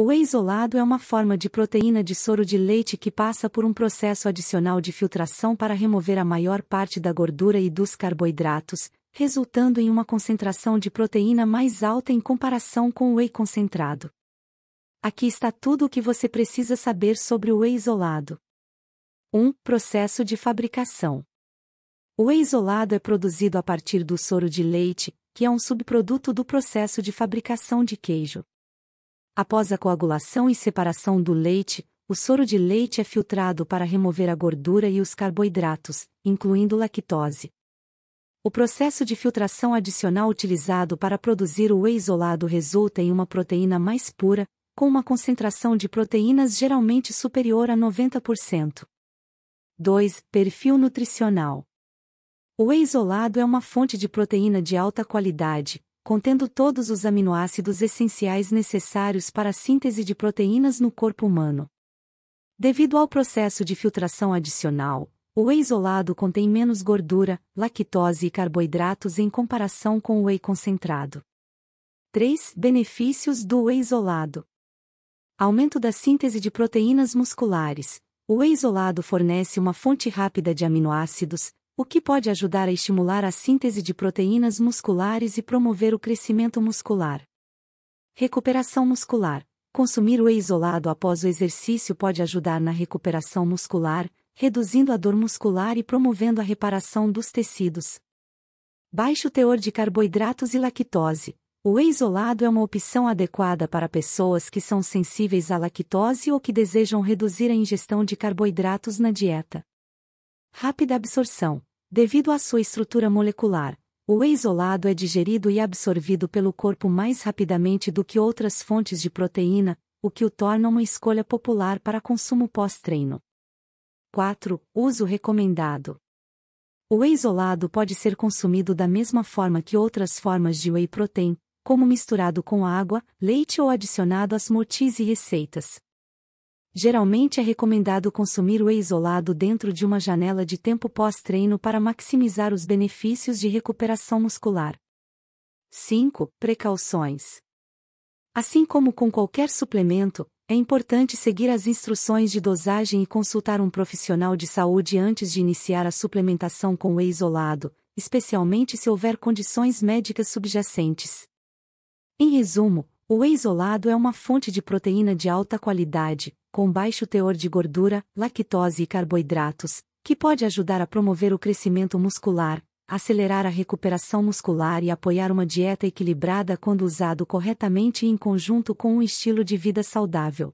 O whey isolado é uma forma de proteína de soro de leite que passa por um processo adicional de filtração para remover a maior parte da gordura e dos carboidratos, resultando em uma concentração de proteína mais alta em comparação com o whey concentrado. Aqui está tudo o que você precisa saber sobre o whey isolado. 1. Processo de fabricação. O whey isolado é produzido a partir do soro de leite, que é um subproduto do processo de fabricação de queijo. Após a coagulação e separação do leite, o soro de leite é filtrado para remover a gordura e os carboidratos, incluindo lactose. O processo de filtração adicional utilizado para produzir o whey isolado resulta em uma proteína mais pura, com uma concentração de proteínas geralmente superior a 90%. 2. Perfil nutricional. O whey isolado é uma fonte de proteína de alta qualidade, contendo todos os aminoácidos essenciais necessários para a síntese de proteínas no corpo humano. Devido ao processo de filtração adicional, o whey isolado contém menos gordura, lactose e carboidratos em comparação com o whey concentrado. 3. Benefícios do whey isolado: Aumento da síntese de proteínas musculares. O whey isolado fornece uma fonte rápida de aminoácidos, o que pode ajudar a estimular a síntese de proteínas musculares e promover o crescimento muscular? Recuperação muscular. Consumir whey isolado após o exercício pode ajudar na recuperação muscular, reduzindo a dor muscular e promovendo a reparação dos tecidos. Baixo teor de carboidratos e lactose. O whey isolado é uma opção adequada para pessoas que são sensíveis à lactose ou que desejam reduzir a ingestão de carboidratos na dieta. Rápida absorção. Devido à sua estrutura molecular, o whey isolado é digerido e absorvido pelo corpo mais rapidamente do que outras fontes de proteína, o que o torna uma escolha popular para consumo pós-treino. 4. Uso recomendado. O whey isolado pode ser consumido da mesma forma que outras formas de whey protein, como misturado com água, leite ou adicionado às smoothies e receitas geralmente é recomendado consumir o whey isolado dentro de uma janela de tempo pós-treino para maximizar os benefícios de recuperação muscular. 5. Precauções. Assim como com qualquer suplemento, é importante seguir as instruções de dosagem e consultar um profissional de saúde antes de iniciar a suplementação com whey isolado, especialmente se houver condições médicas subjacentes. Em resumo, o whey isolado é uma fonte de proteína de alta qualidade, com baixo teor de gordura, lactose e carboidratos, que pode ajudar a promover o crescimento muscular, acelerar a recuperação muscular e apoiar uma dieta equilibrada quando usado corretamente e em conjunto com um estilo de vida saudável.